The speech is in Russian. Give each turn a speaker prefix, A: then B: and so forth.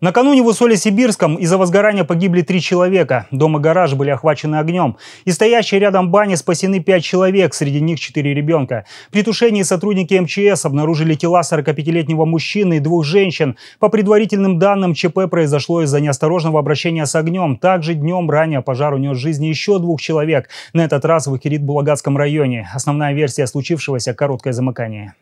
A: Накануне в Усоле-Сибирском из-за возгорания погибли три человека. Дом и гараж были охвачены огнем. И стоящие рядом бани спасены пять человек, среди них четыре ребенка. При тушении сотрудники МЧС обнаружили тела 45-летнего мужчины и двух женщин. По предварительным данным, ЧП произошло из-за неосторожного обращения с огнем. Также днем ранее пожар унес жизни еще двух человек. На этот раз в Ихерит-Булагатском районе. Основная версия случившегося – короткое замыкание.